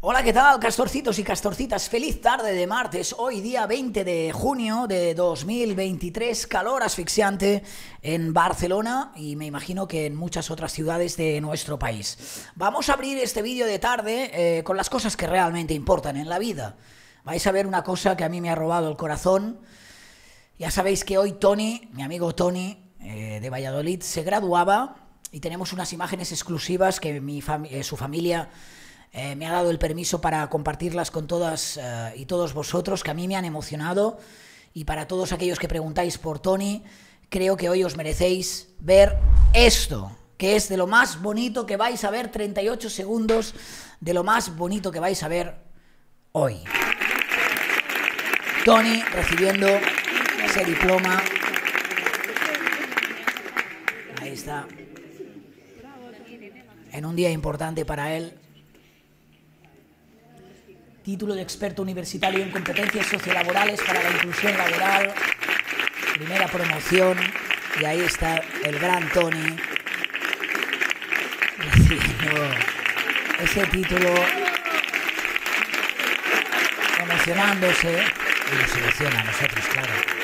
Hola, ¿qué tal, castorcitos y castorcitas? Feliz tarde de martes, hoy día 20 de junio de 2023, calor asfixiante en Barcelona y me imagino que en muchas otras ciudades de nuestro país. Vamos a abrir este vídeo de tarde eh, con las cosas que realmente importan en la vida. Vais a ver una cosa que a mí me ha robado el corazón. Ya sabéis que hoy Tony, mi amigo Tony eh, de Valladolid, se graduaba y tenemos unas imágenes exclusivas que mi eh, su familia eh, me ha dado el permiso para compartirlas con todas eh, y todos vosotros, que a mí me han emocionado. Y para todos aquellos que preguntáis por Tony, creo que hoy os merecéis ver esto, que es de lo más bonito que vais a ver, 38 segundos de lo más bonito que vais a ver hoy. Tony recibiendo ese diploma. Ahí está. En un día importante para él título de experto universitario en competencias sociolaborales para la inclusión laboral, primera promoción, y ahí está el gran Tony ese título, emocionándose, y nos emociona a nosotros, claro.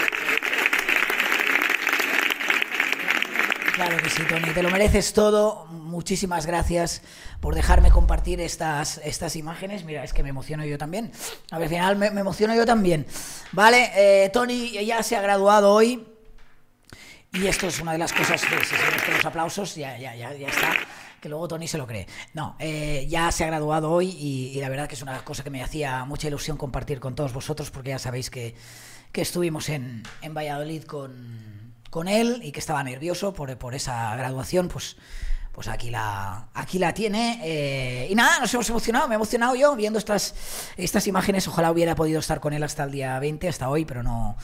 Claro que sí, Tony. Te lo mereces todo. Muchísimas gracias por dejarme compartir estas, estas imágenes. Mira, es que me emociono yo también. A Al final me, emociono yo también. Vale, eh, Tony ya se ha graduado hoy. Y esto es una de las cosas que, si se los aplausos, ya, ya, ya, ya está que luego Tony se lo cree. No, eh, ya se ha graduado hoy y, la verdad que es una cosa que me hacía mucha ilusión compartir con todos vosotros porque ya sabéis que, estuvimos en Valladolid con, con él y que estaba nervioso por, esa graduación, pues, pues aquí la, aquí la tiene. Eh, y nada, nos hemos emocionado, me he emocionado yo viendo estas, estas imágenes. Ojalá hubiera podido estar con él hasta el día 20, hasta hoy, pero no,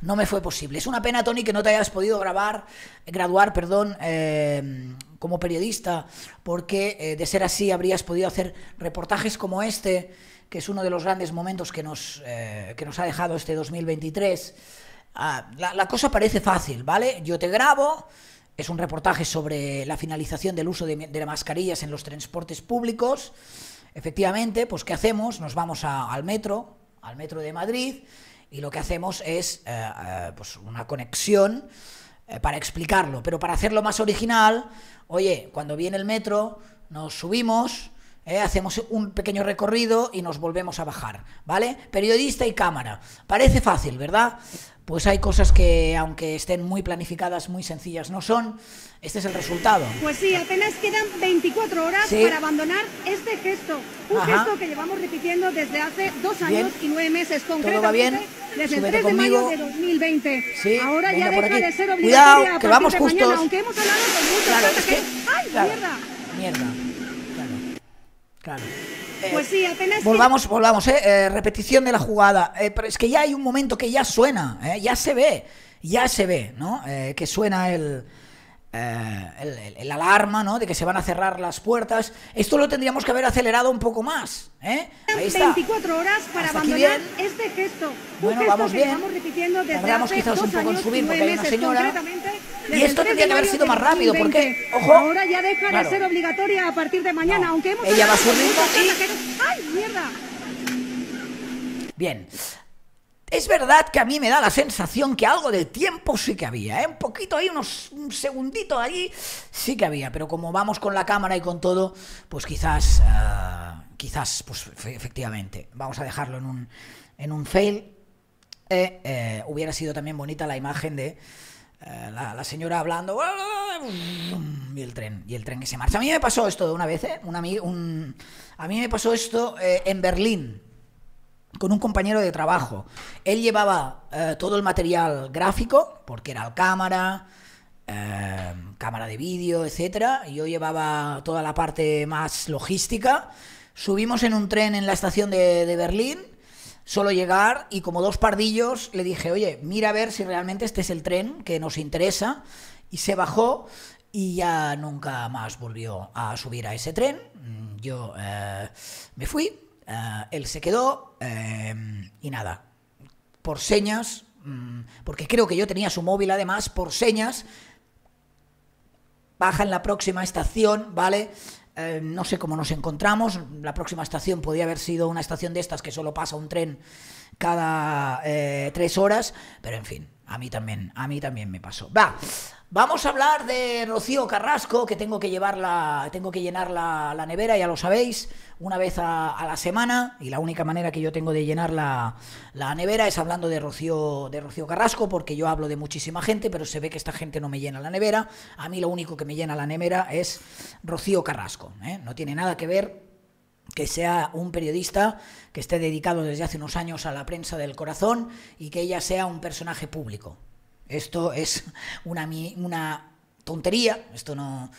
no me fue posible. Es una pena, Tony, que no te hayas podido grabar, graduar, perdón, eh, como periodista, porque eh, de ser así habrías podido hacer reportajes como este, que es uno de los grandes momentos que nos, que nos ha dejado este 2023 Ah, la, cosa parece fácil, ¿vale? Yo te grabo, es un reportaje sobre la finalización del uso de, las mascarillas en los transportes públicos. Efectivamente, pues ¿qué hacemos? Nos vamos al metro, al metro de Madrid, y lo que hacemos es eh, eh, pues una conexión eh, para explicarlo. Pero para hacerlo más original, oye, cuando viene el metro, nos subimos, hacemos un pequeño recorrido y nos volvemos a bajar, ¿vale? Periodista y cámara. Parece fácil, ¿verdad? pues hay cosas que, aunque estén muy planificadas, muy sencillas, no son. Este es el resultado. Pues sí, apenas quedan 24 horas para abandonar este gesto. Un gesto que llevamos repitiendo desde hace dos años y nueve meses, concretamente. va bien? Desde el 3 de mayo de 2020. Sí. Ahora ya deja de ser obligatoria Cuidado, que vamos justo. aunque hemos hablado con muchos claro, ¡Ay, mierda! Mierda, claro, claro. Eh, pues sí, apenas. Volvamos, volvamos, eh, ¿eh? repetición de la jugada. Eh, pero es que ya hay un momento que ya suena, eh, ya se ve, ya se ve, ¿no? que suena el, el, el, el. alarma, ¿no? De que se van a cerrar las puertas. Esto lo tendríamos que haber acelerado un poco más, ¿eh? Ahí está. 24 horas para abandonar este gesto. bueno, vamos bien. Vamos repitiendo desde que hace quizás dos un poco en subir porque hay una señora y esto tendría que haber sido más rápido, porque, ojo. Ahora ya deja de ser obligatoria a partir de mañana, aunque hemos. Ella va a ¡Ay, mierda! Bien. Es verdad que a mí me da la sensación que algo de tiempo sí que había, ¿eh? un poquito ahí, unos un segundito allí sí que había, pero como vamos con la cámara y con todo, pues quizás, ah, quizás, pues efectivamente, vamos a dejarlo en un, en un fail. Eh, eh, hubiera sido también bonita la imagen de eh, la, señora hablando y el tren y el tren que se marcha a mí me pasó esto de una vez ¿eh? un, a mí me pasó esto eh, en Berlín con un compañero de trabajo él llevaba eh, todo el material gráfico porque era cámara cámara de vídeo etcétera yo llevaba toda la parte más logística subimos en un tren en la estación de, de Berlín solo llegar y como dos pardillos le dije, oye, mira a ver si realmente este es el tren que nos interesa. Y se bajó y ya nunca más volvió a subir a ese tren. Mm, yo eh, me fui, eh, él se quedó eh, y nada, por señas, mm, porque creo que yo tenía su móvil además, por señas, baja en la próxima estación, ¿vale? Eh, no sé cómo nos encontramos. La próxima estación podría haber sido una estación de estas que solo pasa un tren cada eh, tres horas, pero en fin, a mí también, a mí también me pasó. Va, vamos a hablar de Rocío Carrasco, que tengo que llevarla, tengo que llenar la, nevera, ya lo sabéis, una vez a, la semana. Y la única manera que yo tengo de llenar la, nevera es hablando de Rocío, de Rocío Carrasco, porque yo hablo de muchísima gente, pero se ve que esta gente no me llena la nevera. A mí lo único que me llena la nevera es Rocío Carrasco. ¿eh? No tiene nada que ver que sea un periodista que esté dedicado desde hace unos años a la prensa del corazón y que ella sea un personaje público. Esto es una, una tontería, esto no,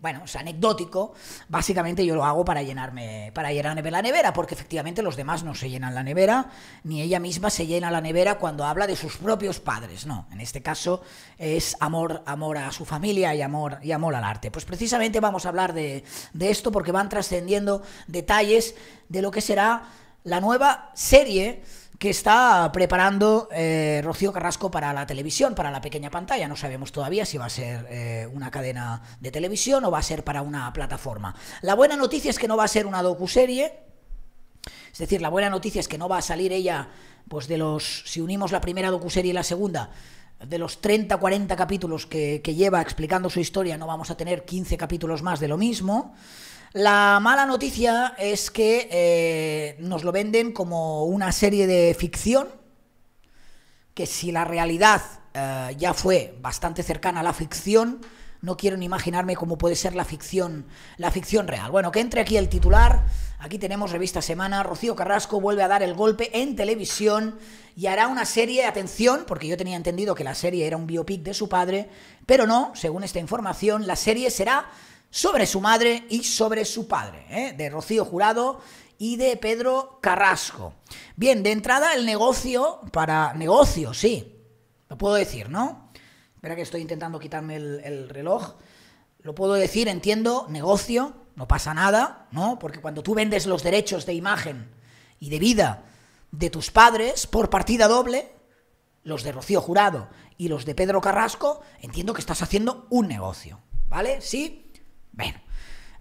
bueno, es anecdótico, básicamente yo lo hago para llenarme, para llenarme la nevera, porque efectivamente los demás no se llenan la nevera, ni ella misma se llena la nevera cuando habla de sus propios padres, no, en este caso es amor, amor a su familia y amor, y amor al arte. Pues precisamente vamos a hablar de, de esto porque van trascendiendo detalles de lo que será la nueva serie que está preparando eh, Rocío Carrasco para la televisión, para la pequeña pantalla. No sabemos todavía si va a ser eh, una cadena de televisión o va a ser para una plataforma. La buena noticia es que no va a ser una docuserie. Es decir, la buena noticia es que no va a salir ella, pues de los, si unimos la primera docuserie y la segunda, de los 30, 40 capítulos que, que lleva explicando su historia, no vamos a tener 15 capítulos más de lo mismo. La mala noticia es que eh, nos lo venden como una serie de ficción, que si la realidad eh, ya fue bastante cercana a la ficción, no quiero ni imaginarme cómo puede ser la ficción, la ficción real. Bueno, que entre aquí el titular. Aquí tenemos Revista Semana. Rocío Carrasco vuelve a dar el golpe en televisión y hará una serie, atención, porque yo tenía entendido que la serie era un biopic de su padre, pero no, según esta información, la serie será sobre su madre y sobre su padre, ¿eh? de Rocío Jurado y de Pedro Carrasco. Bien, de entrada el negocio, para negocio, sí, lo puedo decir, ¿no? Espera que estoy intentando quitarme el, el reloj. Lo puedo decir, entiendo, negocio, no pasa nada, ¿no? Porque cuando tú vendes los derechos de imagen y de vida de tus padres por partida doble, los de Rocío Jurado y los de Pedro Carrasco, entiendo que estás haciendo un negocio, ¿vale? Sí. Bueno.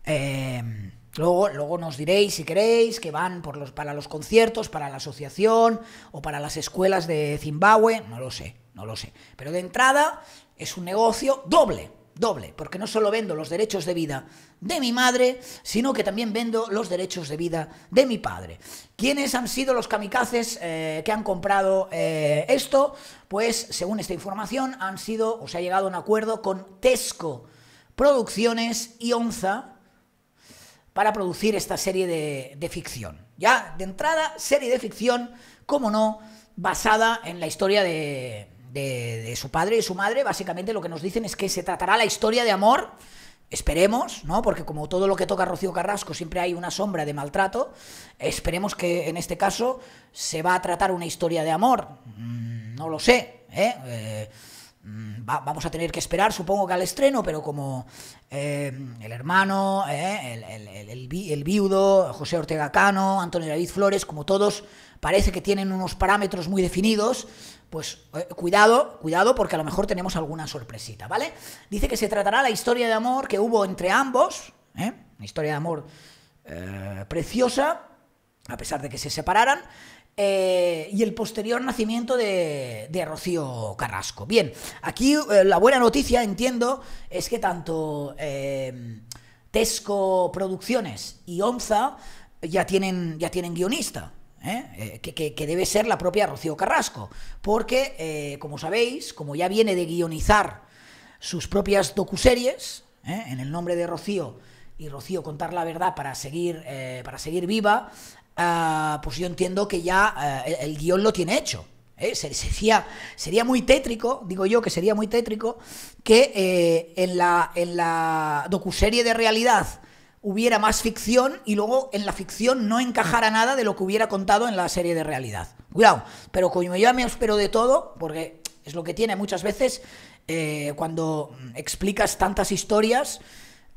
Em, luego, luego nos diréis si queréis que van por los, para los conciertos, para la asociación o para las escuelas de Zimbabue. No lo sé, no lo sé. Pero de entrada es un negocio doble, doble, porque no solo vendo los derechos de vida de mi madre, sino que también vendo los derechos de vida de mi padre. ¿Quiénes han sido los kamikazes eh, que han comprado eh, esto? Pues según esta información han sido o se ha llegado a un acuerdo con Tesco Producciones y Onza para producir esta serie de, ficción. Ya, de entrada, serie de ficción, como no, basada en la historia de, de, su padre y su madre. Básicamente lo que nos dicen es que se tratará la historia de amor, esperemos, ¿no? Porque como todo lo que toca Rocío Carrasco siempre hay una sombra de maltrato, esperemos que en este caso se va a tratar una historia de amor. Mm, no lo sé, ¿eh? eh Mm, vamos a tener que esperar, supongo que al estreno, pero como eh, el hermano, eh, el, viudo, José Ortega Cano, Antonio David Flores, como todos, parece que tienen unos parámetros muy definidos, pues eh, cuidado, cuidado, porque a lo mejor tenemos alguna sorpresita, ¿vale? Dice que se tratará la historia de amor que hubo entre ambos, una historia de amor preciosa, a pesar de que se separaran, eh, y el posterior nacimiento de, de Rocío Carrasco. Bien, aquí eh, la buena noticia, entiendo, es que tanto em, Tesco Producciones y Onza ya tienen, ya tienen guionista. ¿eh? Que, debe ser la propia Rocío Carrasco, porque, como sabéis, como ya viene de guionizar sus propias docuseries, en el nombre de Rocío y Rocío contar la verdad para seguir, para seguir viva, Ah, pues yo entiendo que ya eh, el, guión lo tiene hecho. ¿eh? Sería, muy tétrico, digo yo que sería muy tétrico, que eh, en, la, en la docuserie de realidad hubiera más ficción y luego en la ficción no encajara nada de lo que hubiera contado en la serie de realidad. Cuidado, pero como yo me espero de todo, porque es lo que tiene muchas veces cuando explicas tantas historias,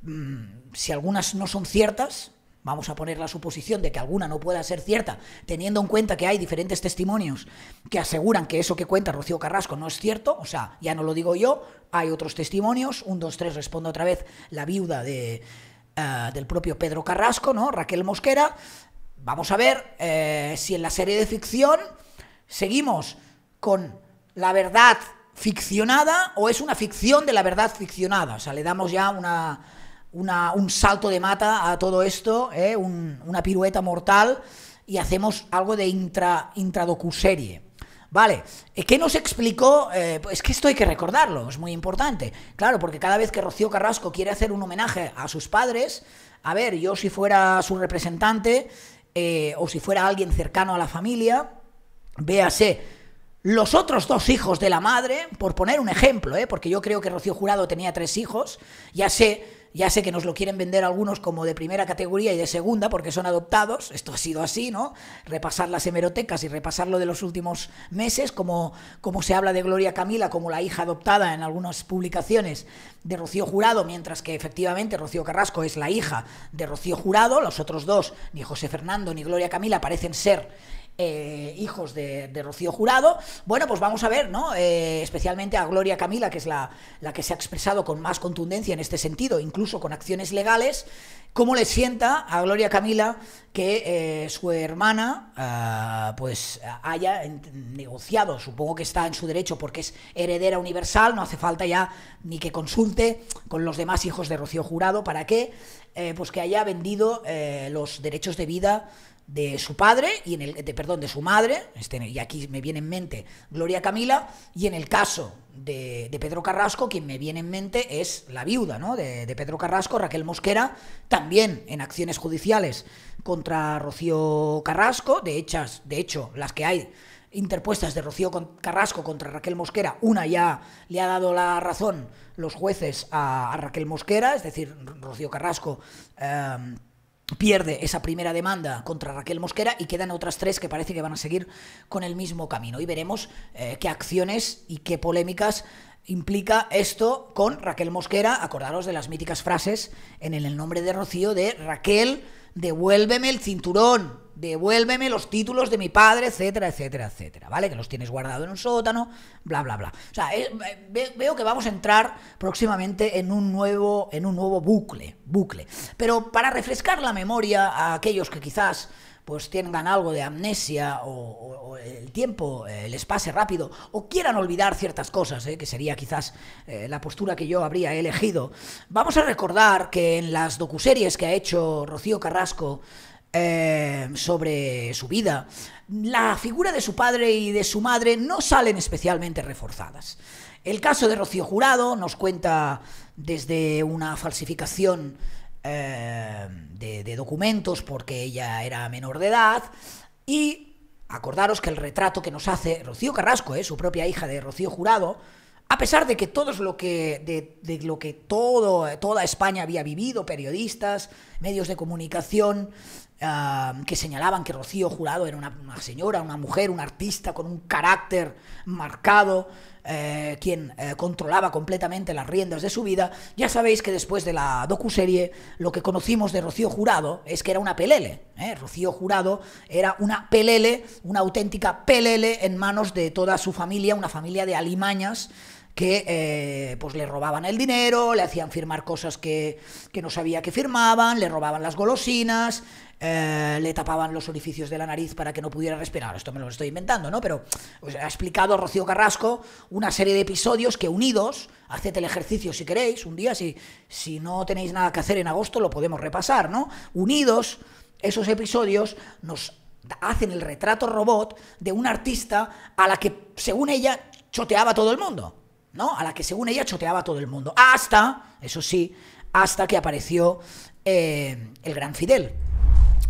mm, si algunas no son ciertas, vamos a poner la suposición de que alguna no pueda ser cierta, teniendo en cuenta que hay diferentes testimonios que aseguran que eso que cuenta Rocío Carrasco no es cierto, o sea, ya no lo digo yo, hay otros testimonios, un, dos, tres, respondo otra vez, la viuda de, eh, del propio Pedro Carrasco, ¿no? Raquel Mosquera, vamos a ver eh, si en la serie de ficción seguimos con la verdad ficcionada o es una ficción de la verdad ficcionada, o sea, le damos ya una un salto de mata a todo esto, ¿eh? una pirueta mortal, y hacemos algo de intra, intradocuserie. Vale, ¿qué nos explicó? Eh, es que esto hay que recordarlo, es muy importante. Claro, porque cada vez que Rocío Carrasco quiere hacer un homenaje a sus padres, a ver, yo si fuera su representante eh, o si fuera alguien cercano a la familia, véase, los otros dos hijos de la madre, por poner un ejemplo, porque yo creo que Rocío Jurado tenía tres hijos, ya sé ya sé que nos lo quieren vender algunos como de primera categoría y de segunda porque son adoptados, esto ha sido así, ¿no? Repasar las hemerotecas y repasar lo de los últimos meses, como, como se habla de Gloria Camila como la hija adoptada en algunas publicaciones de Rocío Jurado, mientras que efectivamente Rocío Carrasco es la hija de Rocío Jurado, los otros dos, ni José Fernando ni Gloria Camila, parecen ser eh, hijos de, Rocío Jurado. Bueno, pues vamos a ver, ¿no? Eh, especialmente a Gloria Camila, que es la, que se ha expresado con más contundencia en este sentido, incluso con acciones legales, cómo le sienta a Gloria Camila que eh, su hermana ah, pues haya negociado, supongo que está en su derecho porque es heredera universal, no hace falta ya ni que consulte con los demás hijos de Rocío Jurado para que pues que haya vendido los derechos de vida de su padre y en el de, perdón de su madre este, y aquí me viene en mente Gloria Camila y en el caso de, de Pedro Carrasco quien me viene en mente es la viuda ¿no? de, de, Pedro Carrasco Raquel Mosquera también en acciones judiciales contra Rocío Carrasco de hechas de hecho las que hay interpuestas de Rocío Carrasco contra Raquel Mosquera una ya le ha dado la razón los jueces a, Raquel Mosquera es decir Rocío Carrasco eh, pierde esa primera demanda contra Raquel Mosquera y quedan otras tres que parece que van a seguir con el mismo camino. Y veremos eh, qué acciones y qué polémicas implica esto con Raquel Mosquera. Acordaros de las míticas frases en el nombre de Rocío de Raquel, devuélveme el cinturón devuélveme los títulos de mi padre, etcétera, etcétera, etcétera, ¿vale? Que los tienes guardado en un sótano, bla, bla, bla. O sea, eh, veo que vamos a entrar próximamente en un nuevo, en un nuevo bucle, bucle. Pero para refrescar la memoria a aquellos que quizás pues tengan algo de amnesia o, el tiempo eh, les pase rápido o quieran olvidar ciertas cosas, eh, que sería quizás la postura que yo habría elegido, vamos a recordar que en las docuseries que ha hecho Rocío Carrasco eh, sobre su vida, la figura de su padre y de su madre no salen especialmente reforzadas. El caso de Rocío Jurado nos cuenta desde una falsificación eh, de, documentos porque ella era menor de edad y acordaros que el retrato que nos hace Rocío Carrasco, eh, su propia hija de Rocío Jurado, a pesar de que todo lo que lo que todo, toda España había vivido, periodistas, medios de comunicación, Ah, que señalaban que Rocío Jurado era una, señora, una mujer, un artista con un carácter marcado, eh, quien eh, controlaba completamente las riendas de su vida. Ya sabéis que después de la docuserie lo que conocimos de Rocío Jurado es que era una pelele. ¿eh? Rocío Jurado era una pelele, una auténtica pelele en manos de toda su familia, una familia de alimañas que eh, pues le robaban el dinero, le hacían firmar cosas que, no sabía que firmaban, le robaban las golosinas, eh, le tapaban los orificios de la nariz para que no pudiera respirar. Esto me lo estoy inventando, ¿no? Pero os ha explicado Rocío Carrasco una serie de episodios que unidos, haced el ejercicio si queréis, un día si, si no tenéis nada que hacer en agosto lo podemos repasar, ¿no? Unidos, esos episodios nos hacen el retrato robot de un artista a la que, según ella, choteaba todo el mundo. ¿no? A la que según ella choteaba todo el mundo. Hasta, eso sí, hasta que apareció eh, el gran Fidel.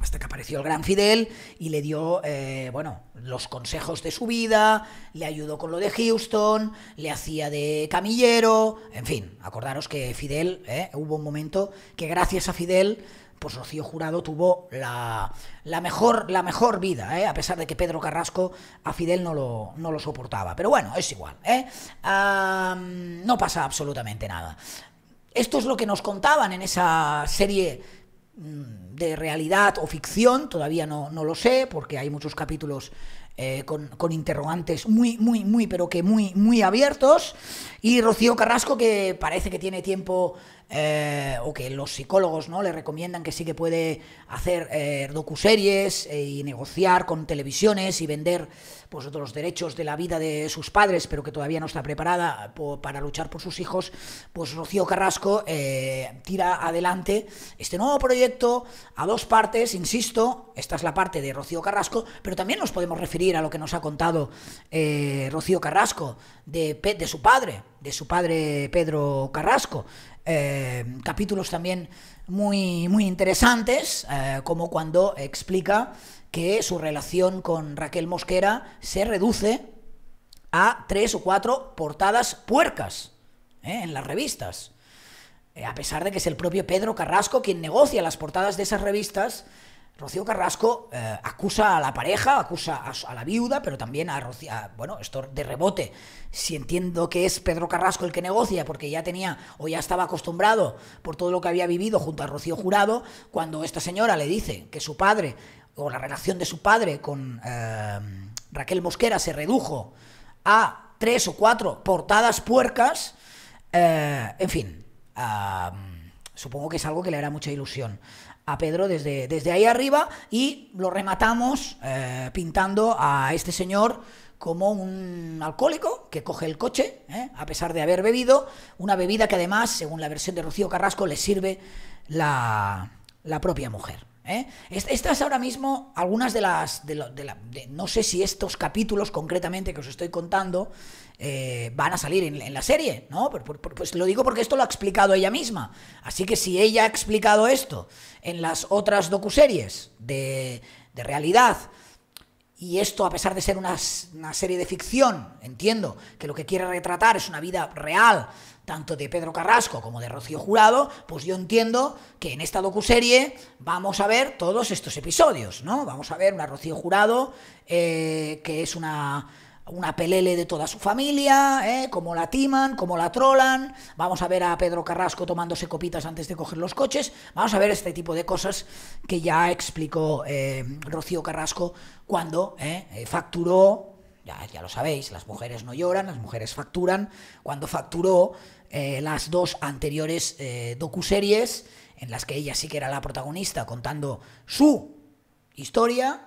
Hasta que apareció el gran Fidel y le dio, eh, bueno, los consejos de su vida, le ayudó con lo de Houston, le hacía de camillero, en fin, acordaros que Fidel, eh, hubo un momento que gracias a Fidel pues Rocío Jurado tuvo la, mejor, vida, ¿eh? a pesar de que Pedro Carrasco a Fidel no lo, soportaba. Pero bueno, es igual, ¿eh? no pasa absolutamente nada. Esto es lo que nos contaban en esa serie mm, de realidad o ficción, todavía no, lo sé, porque hay muchos capítulos eh, con, interrogantes muy, muy, muy, pero que muy, muy abiertos. Y Rocío Carrasco, que parece que tiene tiempo eh, o que los psicólogos ¿no? le recomiendan que sí que puede hacer eh, docuseries eh, y negociar con televisiones y vender pues, los derechos de la vida de sus padres, pero que todavía no está preparada para luchar por sus hijos, pues Rocío Carrasco tira adelante este nuevo proyecto a dos partes, insisto, esta es la parte de Rocío Carrasco, pero también nos podemos referir a lo que nos ha contado Rocío Carrasco de, de su padre, de su padre Pedro Carrasco. Eh, capítulos también muy, muy interesantes, eh, como cuando explica que su relación con Raquel Mosquera se reduce a tres o cuatro portadas puercas eh, en las revistas. a pesar de que es el propio Pedro Carrasco quien negocia las portadas de esas revistas Rocío Carrasco eh, acusa a la pareja, acusa a, la viuda, pero también a Rocío. bueno, esto de rebote. Si entiendo que es Pedro Carrasco el que negocia, porque ya tenía o ya estaba acostumbrado por todo lo que había vivido junto a Rocío Jurado, cuando esta señora le dice que su padre, o la relación de su padre con eh, Raquel Mosquera se redujo a tres o cuatro portadas puercas, eh, en fin. supongo que es algo que le hará mucha ilusión a Pedro desde, desde ahí arriba y lo rematamos eh, pintando a este señor como un alcohólico que coge el coche, eh, a pesar de haber bebido, una bebida que además, según la versión de Rocío Carrasco, le sirve la, propia mujer. Eh. Estas ahora mismo, algunas de las, de no sé si estos capítulos concretamente que os estoy contando, eh, van a salir en, la serie, ¿no? pues lo digo porque esto lo ha explicado ella misma. Así que si ella ha explicado esto en las otras docuseries de, de realidad, y esto, a pesar de ser una, serie de ficción, entiendo que lo que quiere retratar es una vida real, tanto de Pedro Carrasco como de Rocío Jurado, pues yo entiendo que en esta docuserie vamos a ver todos estos episodios, ¿no? Vamos a ver una Rocío Jurado eh, que es una una pelele de toda su familia, ¿eh? cómo la timan, cómo la trolan, vamos a ver a Pedro Carrasco tomándose copitas antes de coger los coches, vamos a ver este tipo de cosas que ya explicó eh, Rocío Carrasco cuando ¿eh? facturó, ya, ya, lo sabéis, las mujeres no lloran, las mujeres facturan, cuando facturó las dos anteriores docuseries en las que ella sí que era la protagonista contando su historia,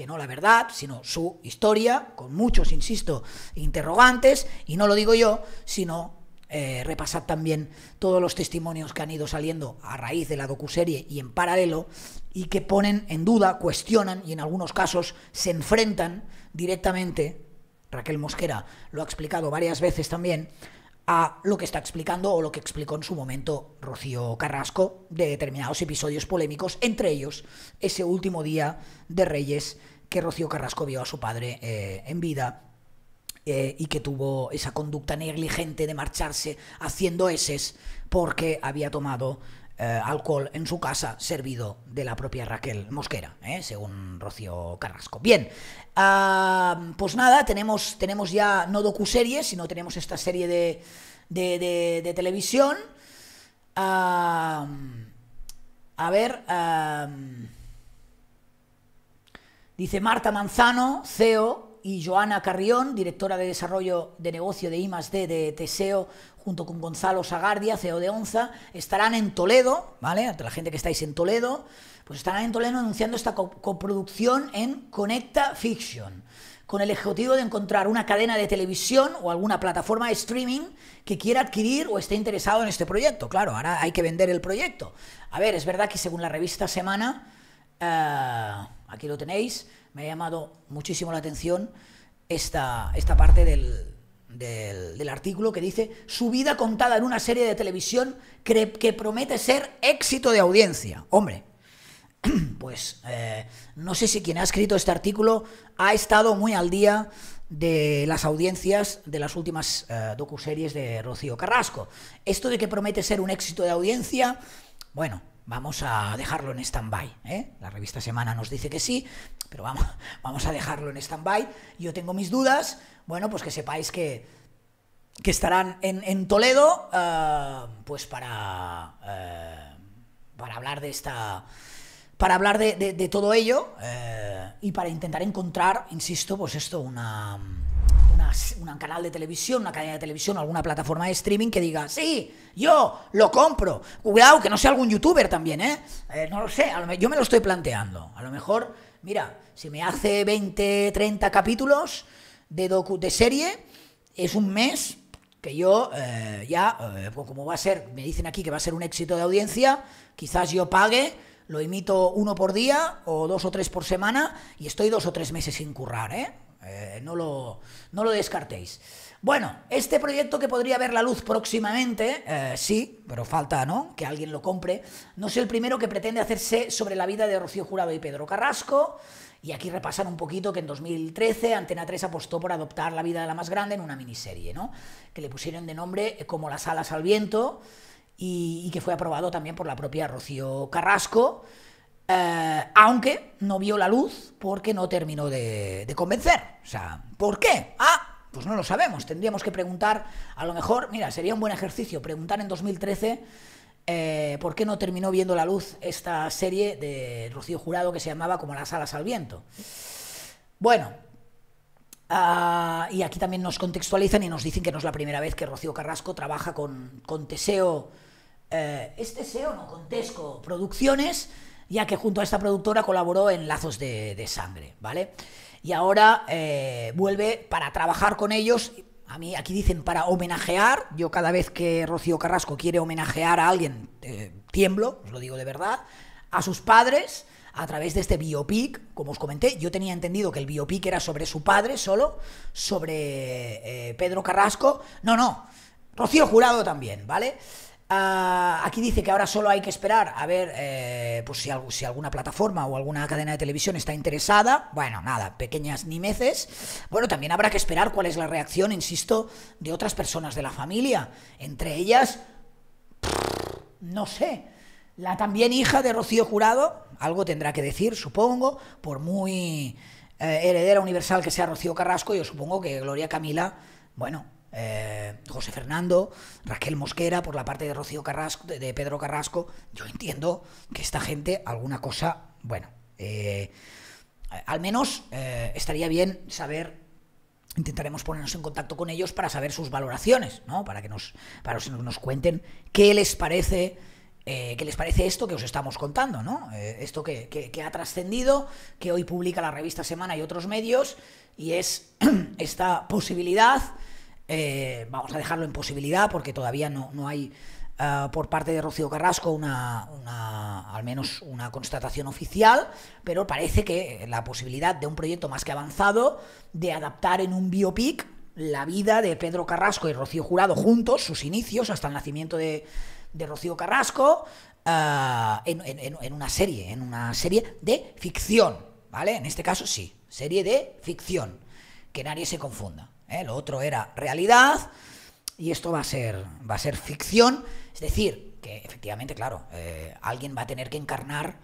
que no la verdad, sino su historia, con muchos, insisto, interrogantes, y no lo digo yo, sino eh, repasar también todos los testimonios que han ido saliendo a raíz de la docuserie y en paralelo y que ponen en duda, cuestionan y en algunos casos se enfrentan directamente. Raquel Mosquera lo ha explicado varias veces también, a lo que está explicando o lo que explicó en su momento Rocío Carrasco de determinados episodios polémicos, entre ellos ese último día de Reyes que Rocío Carrasco vio a su padre eh, en vida eh, y que tuvo esa conducta negligente de marcharse haciendo eses porque había tomado eh, alcohol en su casa servido de la propia Raquel Mosquera, eh, según Rocío Carrasco. Bien, ah, pues nada, tenemos, tenemos ya no docuseries, sino tenemos esta serie de, televisión. Ah, a ver... Ah, dice Marta Manzano, CEO, y Joana Carrión, directora de desarrollo de negocio de I+D de Teseo junto con Gonzalo Sagardia, CEO de Onza, estarán en Toledo, ¿vale? Ante la gente que estáis en Toledo, pues estarán en Toledo anunciando esta coproducción en Conecta Fiction con el objetivo de encontrar una cadena de televisión o alguna plataforma de streaming que quiera adquirir o esté interesado en este proyecto. Claro, ahora hay que vender el proyecto. A ver, es verdad que según la revista Semana, eh, aquí lo tenéis, me ha llamado muchísimo la atención esta parte del, del, artículo que dice su vida contada en una serie de televisión que, promete ser éxito de audiencia. Hombre, pues eh, no sé si quien ha escrito este artículo ha estado muy al día de las audiencias de las últimas eh, docuseries de Rocío Carrasco. Esto de que promete ser un éxito de audiencia, bueno, vamos a dejarlo en stand-by. ¿eh? La revista Semana nos dice que sí, pero vamos, vamos a dejarlo en stand-by. Yo tengo mis dudas, bueno, pues que sepáis que, estarán en, Toledo, eh, pues para, eh, para hablar de esta... Para hablar de, todo ello y para intentar encontrar, insisto, pues esto, una, una, un canal de televisión, una cadena de televisión alguna plataforma de streaming que diga, sí, yo lo compro. Cuidado, que no sea algún youtuber también, ¿eh? eh no lo sé, yo me lo estoy planteando. A lo mejor, mira, si me hace 20, 30 capítulos de, de serie, es un mes que yo eh, ya, eh, pues como va a ser, me dicen aquí que va a ser un éxito de audiencia, quizás yo pague, lo imito uno por día o dos o tres por semana y estoy dos o tres meses sin currar, ¿eh? Eh, no, lo, lo descartéis. Bueno, este proyecto que podría ver la luz próximamente, eh, sí, pero falta, ¿no? Que alguien lo compre. No es el primero que pretende hacerse sobre la vida de Rocío Jurado y Pedro Carrasco. Y aquí repasan un poquito que en 2013 Antena 3 apostó por adoptar la vida de la más grande en una miniserie, ¿no? Que le pusieron de nombre como Las alas al viento y que fue aprobado también por la propia Rocío Carrasco. Eh, aunque no vio la luz porque no terminó de, convencer. O sea, ¿por qué? Ah, pues no lo sabemos. Tendríamos que preguntar, a lo mejor, mira, sería un buen ejercicio preguntar en 2013 eh, por qué no terminó viendo la luz esta serie de Rocío Jurado que se llamaba como Las alas al viento. Bueno, ah, y aquí también nos contextualizan y nos dicen que no es la primera vez que Rocío Carrasco trabaja con, Teseo, eh, es Teseo, no, con Tesco Producciones ya que junto a esta productora colaboró en Lazos de, Sangre, ¿vale? Y ahora eh, vuelve para trabajar con ellos. A mí aquí dicen para homenajear. Yo cada vez que Rocío Carrasco quiere homenajear a alguien, eh, tiemblo, os lo digo de verdad, a sus padres a través de este biopic, como os comenté, yo tenía entendido que el biopic era sobre su padre solo, sobre eh, Pedro Carrasco, no, no, Rocío Jurado también, ¿vale? Ah, aquí dice que ahora solo hay que esperar a ver eh, pues si, alguna plataforma o alguna cadena de televisión está interesada. Bueno, nada, pequeñas nimeces. Bueno, también habrá que esperar cuál es la reacción, insisto, de otras personas de la familia. Entre ellas, no sé, la también hija de Rocío Jurado, algo tendrá que decir, supongo, por muy eh, heredera universal que sea Rocío Carrasco, yo supongo que Gloria Camila, bueno, eh, José Fernando, Raquel Mosquera, por la parte de Rocío Carrasco, de Pedro Carrasco, yo entiendo que esta gente alguna cosa, bueno, eh, al menos eh, estaría bien saber intentaremos ponernos en contacto con ellos para saber sus valoraciones, ¿no? Para que nos, para que nos cuenten qué les parece. qué les parece esto que os estamos contando, ¿no? esto que, que ha trascendido, que hoy publica la revista Semana y otros medios, y es esta posibilidad eh, vamos a dejarlo en posibilidad porque todavía no, hay eh, por parte de Rocío Carrasco una, al menos una constatación oficial, pero parece que la posibilidad de un proyecto más que avanzado de adaptar en un biopic la vida de Pedro Carrasco y Rocío Jurado juntos, sus inicios hasta el nacimiento de, Rocío Carrasco, eh, en, en una serie, en una serie de ficción, ¿vale? En este caso sí, serie de ficción, que nadie se confunda. ¿eh? lo otro era realidad y esto va a ser, va a ser ficción. Es decir, que efectivamente, claro, eh, alguien va a tener que encarnar.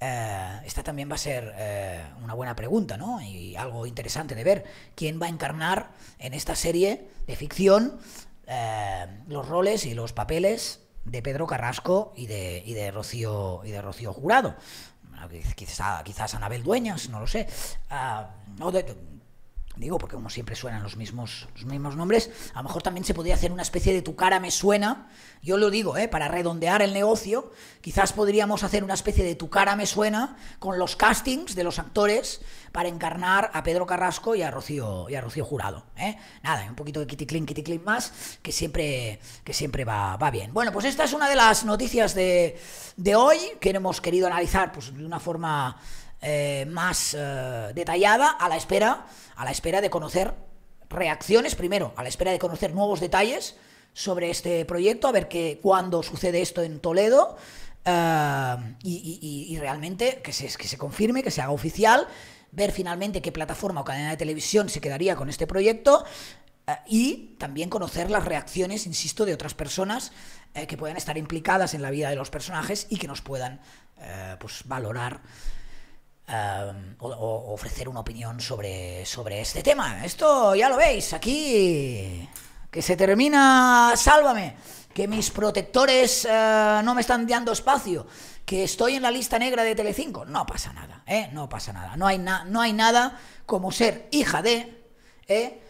Eh, esta también va a ser una buena pregunta, ¿no? Y algo interesante de ver. ¿Quién va a encarnar en esta serie de ficción los roles y los papeles de Pedro Carrasco y de, y de, Rocío, y de Rocío Jurado? quizás Anabel Dueñas, no lo sé. no, ah, Digo, porque como siempre suenan los mismos, mismos nombres, a lo mejor también se podría hacer una especie de tu cara me suena. Yo lo digo, ¿eh? para redondear el negocio, quizás podríamos hacer una especie de tu cara me suena con los castings de los actores para encarnar a Pedro Carrasco y a Rocío, y a Rocío Jurado. ¿eh? Nada, un poquito de Kitty clean más, que siempre, que siempre va, bien. Bueno, pues esta es una de las noticias de, hoy que hemos querido analizar pues, de una forma eh, más eh, detallada a la espera, a la espera de conocer reacciones primero, a la espera de conocer nuevos detalles sobre este proyecto, a ver que, cuándo sucede esto en Toledo eh, y, realmente que se, que se confirme, que se haga oficial, ver finalmente qué plataforma o cadena de televisión se quedaría con este proyecto y también conocer las reacciones, insisto, de otras personas que puedan estar implicadas en la vida de los personajes y que nos puedan pues, valorar ofrecer una opinión sobre, sobre este tema. Esto ya lo veis, aquí que se termina, sálvame, que mis protectores eh, no me están dando espacio, que estoy en la lista negra de Telecinco. No pasa nada, ¿eh? No pasa nada. No hay, no hay nada como ser hija de, ¿eh?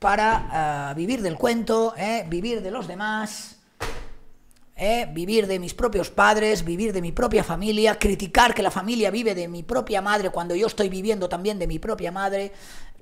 Para ah, vivir del cuento, Vivir de los demás ¿eh? vivir de mis propios padres, vivir de mi propia familia, criticar que la familia vive de mi propia madre cuando yo estoy viviendo también de mi propia madre,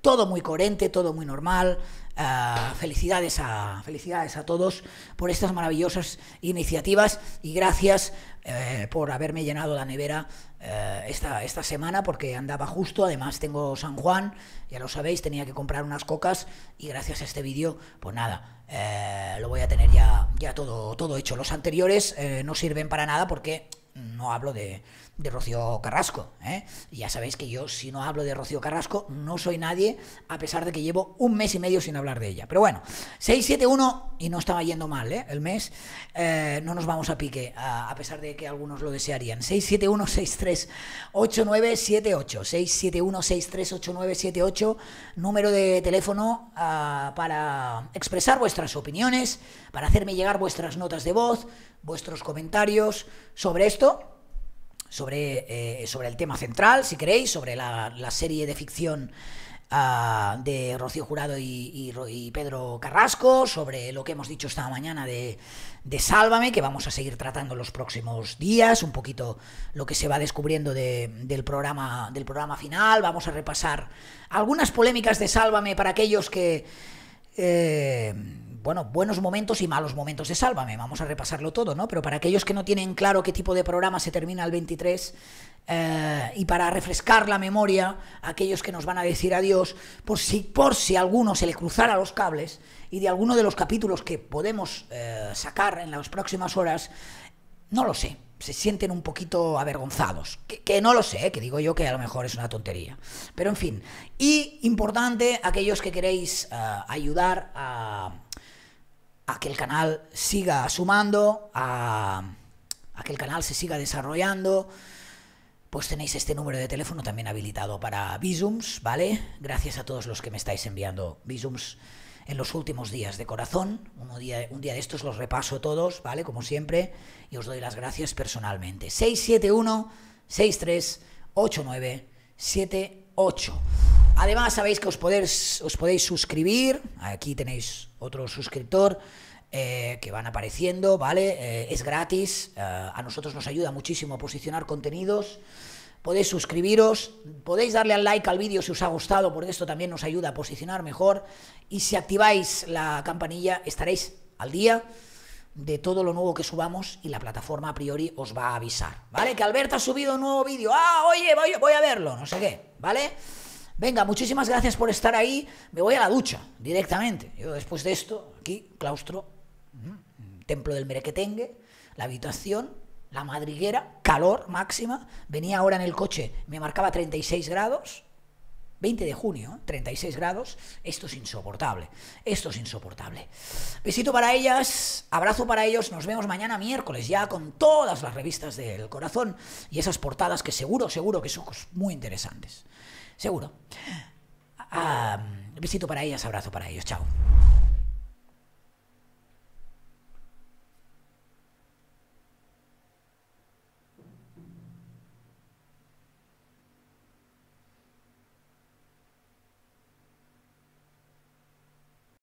todo muy coherente, todo muy normal. Ah, felicidades, a, felicidades a todos por estas maravillosas iniciativas y gracias eh, por haberme llenado la nevera eh, esta, esta semana porque andaba justo. Además tengo San Juan, ya lo sabéis, tenía que comprar unas cocas y gracias a este vídeo, pues nada, eh, lo voy a tener ya, ya todo, todo hecho. Los anteriores no sirven para nada porque no hablo de, de Rocío Carrasco. ¿eh? Ya sabéis que yo si no hablo de Rocío Carrasco no soy nadie, a pesar de que llevo un mes y medio sin hablar de ella. Pero bueno, 671, y no estaba yendo mal ¿eh? el mes, eh, no nos vamos a pique, a, pesar de que algunos lo desearían. 671-638978, 671-638978, número de teléfono ah, para expresar vuestras opiniones, para hacerme llegar vuestras notas de voz, vuestros comentarios sobre esto sobre, eh, sobre el tema central, si queréis, sobre la, serie de ficción ah, de Rocío Jurado y, Pedro Carrasco, sobre lo que hemos dicho esta mañana de, Sálvame, que vamos a seguir tratando los próximos días, un poquito lo que se va descubriendo del, programa, del programa final. Vamos a repasar algunas polémicas de Sálvame para aquellos que... Eh, bueno, buenos momentos y malos momentos de Sálvame. Vamos a repasarlo todo, ¿no? Pero para aquellos que no tienen claro qué tipo de programa se termina el 23 eh, y para refrescar la memoria, aquellos que nos van a decir adiós, por si, por si alguno se le cruzara los cables y de alguno de los capítulos que podemos eh, sacar en las próximas horas, no lo sé, se sienten un poquito avergonzados. Que, no lo sé, eh, que digo yo que a lo mejor es una tontería. Pero en fin. Y importante, aquellos que queréis ayudar a a que el canal siga sumando, a, que el canal se siga desarrollando, pues tenéis este número de teléfono también habilitado para Visums, ¿vale? Gracias a todos los que me estáis enviando Visums en los últimos días de corazón. Un día, un día de estos los repaso todos, ¿vale? Como siempre, y os doy las gracias personalmente. 671 63 89 78. Además, sabéis que os podéis, suscribir. Aquí tenéis otro suscriptor. Eh, que van apareciendo, ¿vale? Eh, es gratis, eh, a nosotros nos ayuda muchísimo a posicionar contenidos. Podéis suscribiros, podéis darle al like al vídeo si os ha gustado, porque esto también nos ayuda a posicionar mejor. Y si activáis la campanilla, estaréis al día de todo lo nuevo que subamos y la plataforma a priori os va a avisar, ¿vale? Que Alberto ha subido un nuevo vídeo. Ah, oye, voy, voy a verlo, no sé qué, ¿vale? Venga, muchísimas gracias por estar ahí. Me voy a la ducha directamente. Yo después de esto, aquí, claustro, templo del merequetengue, la habitación, la madriguera, calor máxima. Venía ahora en el coche, me marcaba 36 grados. 20 de junio, 36 grados. Esto es insoportable. Esto es insoportable. Besito para ellas, abrazo para ellos. Nos vemos mañana miércoles ya con todas las revistas del corazón y esas portadas que seguro, seguro que son muy interesantes. Seguro. Ah, besito ah, para ellas, abrazo para ellos. Chao.